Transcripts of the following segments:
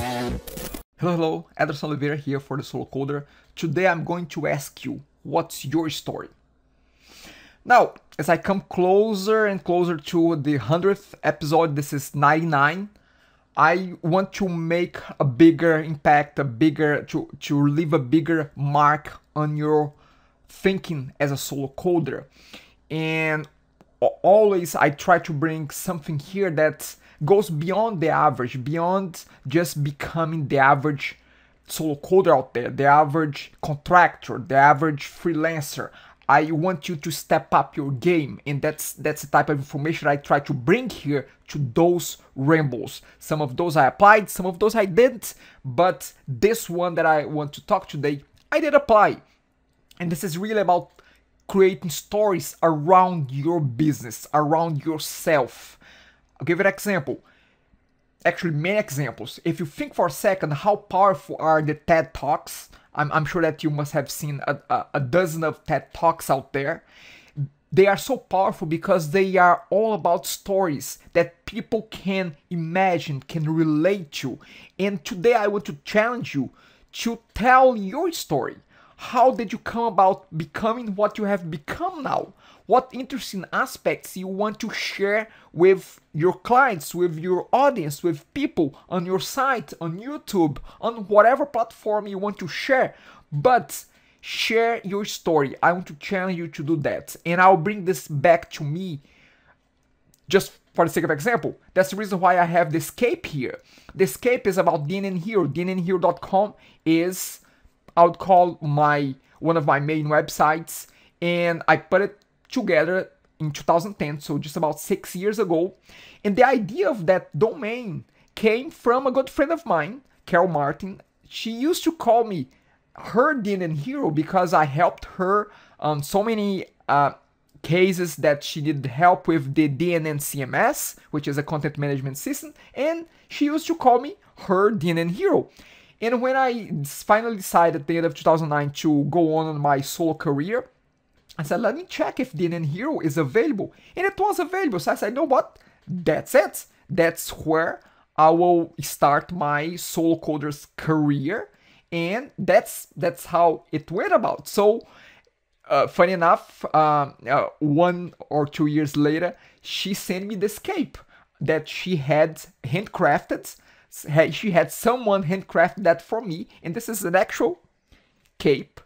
Hello, hello, Ederson Oliveira here for the Solo Coder. Today I'm going to ask you, what's your story? Now, as I come closer and closer to the 100th episode, this is 99, I want to make a bigger impact, a bigger, to, to leave a bigger mark on your thinking as a solo coder. And always I try to bring something here that's goes beyond the average, beyond just becoming the average solo coder out there, the average contractor, the average freelancer. I want you to step up your game, and that's that's the type of information I try to bring here to those rambles. Some of those I applied, some of those I didn't, but this one that I want to talk today, I did apply. And this is really about creating stories around your business, around yourself. I'll give you an example. Actually, many examples. If you think for a second how powerful are the TED Talks, I'm, I'm sure that you must have seen a, a, a dozen of TED Talks out there. They are so powerful because they are all about stories that people can imagine, can relate to. And today I want to challenge you to tell your story. How did you come about becoming what you have become now? what interesting aspects you want to share with your clients, with your audience, with people on your site, on YouTube, on whatever platform you want to share. But share your story. I want to challenge you to do that. And I'll bring this back to me just for the sake of example. That's the reason why I have this cape here. The cape is about DNN Hero. DNNHero.com is I would call my one of my main websites and I put it together in 2010, so just about six years ago. And the idea of that domain came from a good friend of mine, Carol Martin. She used to call me her Demon Hero because I helped her on so many uh, cases that she needed help with the DNN CMS, which is a content management system, and she used to call me her DNN Hero. And when I finally decided at the end of 2009 to go on my solo career, I said, let me check if DNN Hero is available. And it was available. So I said, you know what? That's it. That's where I will start my solo coder's career. And that's that's how it went about. So uh, funny enough, um, uh, one or two years later, she sent me this cape that she had handcrafted. She had someone handcraft that for me, and this is an actual cape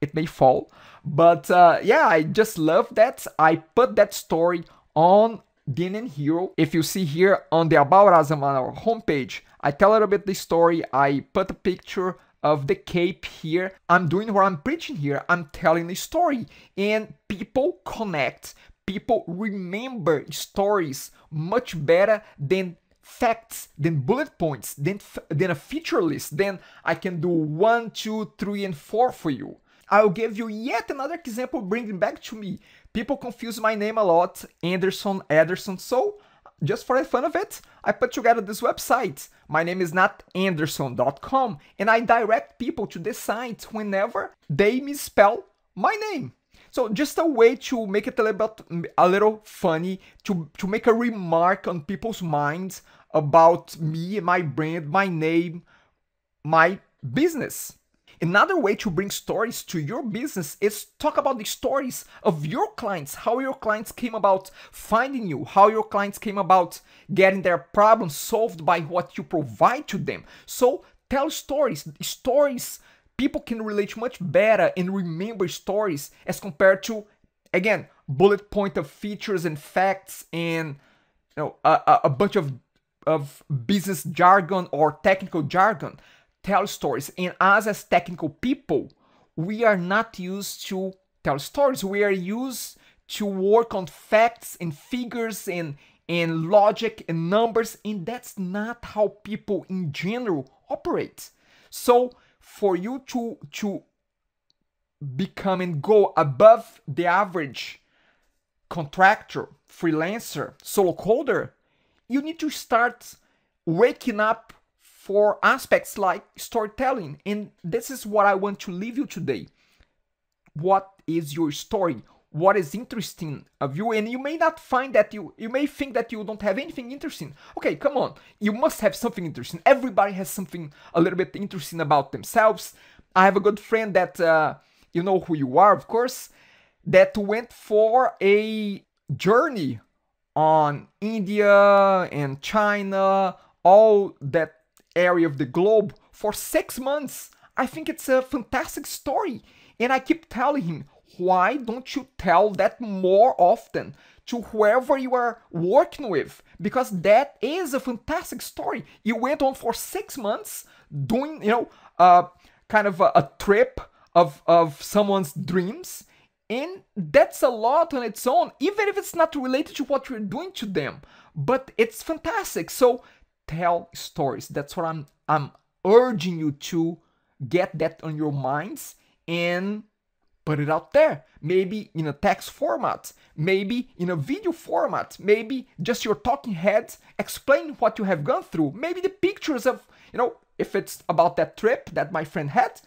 it may fall. But uh, yeah, I just love that. I put that story on Dinen Hero. If you see here on the About Us on our homepage, I tell a little bit the story. I put a picture of the cape here. I'm doing what I'm preaching here. I'm telling the story. And people connect. People remember stories much better than facts, than bullet points, than, than a feature list. Then I can do one, two, three, and four for you. I'll give you yet another example bringing back to me. People confuse my name a lot, Anderson, Ederson, so just for the fun of it, I put together this website. My name is not anderson.com and I direct people to this site whenever they misspell my name. So just a way to make it a little bit, a little funny, to, to make a remark on people's minds about me, my brand, my name, my business. Another way to bring stories to your business is talk about the stories of your clients, how your clients came about finding you, how your clients came about getting their problems solved by what you provide to them. So tell stories, stories people can relate much better and remember stories as compared to again bullet point of features and facts and you know a, a bunch of of business jargon or technical jargon tell stories. And us as technical people, we are not used to tell stories. We are used to work on facts and figures and and logic and numbers, and that's not how people in general operate. So for you to to become and go above the average contractor, freelancer, solo coder, you need to start waking up for aspects like storytelling. And this is what I want to leave you today. What is your story? What is interesting of you? And you may not find that you you may think that you don't have anything interesting. Okay, come on. You must have something interesting. Everybody has something a little bit interesting about themselves. I have a good friend that uh, you know who you are, of course, that went for a journey on India and China, all that area of the globe for six months. I think it's a fantastic story. And I keep telling him, why don't you tell that more often to whoever you are working with? Because that is a fantastic story. You went on for six months doing, you know, uh, kind of a, a trip of, of someone's dreams. And that's a lot on its own, even if it's not related to what you're doing to them. But it's fantastic. So tell stories. That's what I'm I'm urging you to get that on your minds and put it out there. Maybe in a text format, maybe in a video format, maybe just your talking heads explain what you have gone through. Maybe the pictures of, you know, if it's about that trip that my friend had,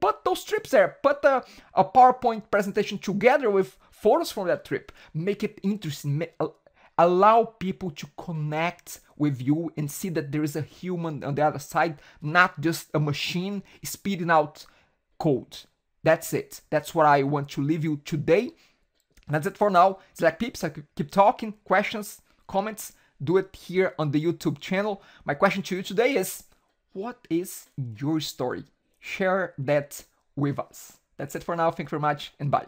put those trips there. Put a, a PowerPoint presentation together with photos from that trip. Make it interesting. Uh, allow people to connect with you and see that there is a human on the other side, not just a machine spitting out code. That's it. That's what I want to leave you today. That's it for now. It's like peeps. I keep talking, questions, comments. Do it here on the YouTube channel. My question to you today is what is your story? Share that with us. That's it for now. Thank you very much and bye.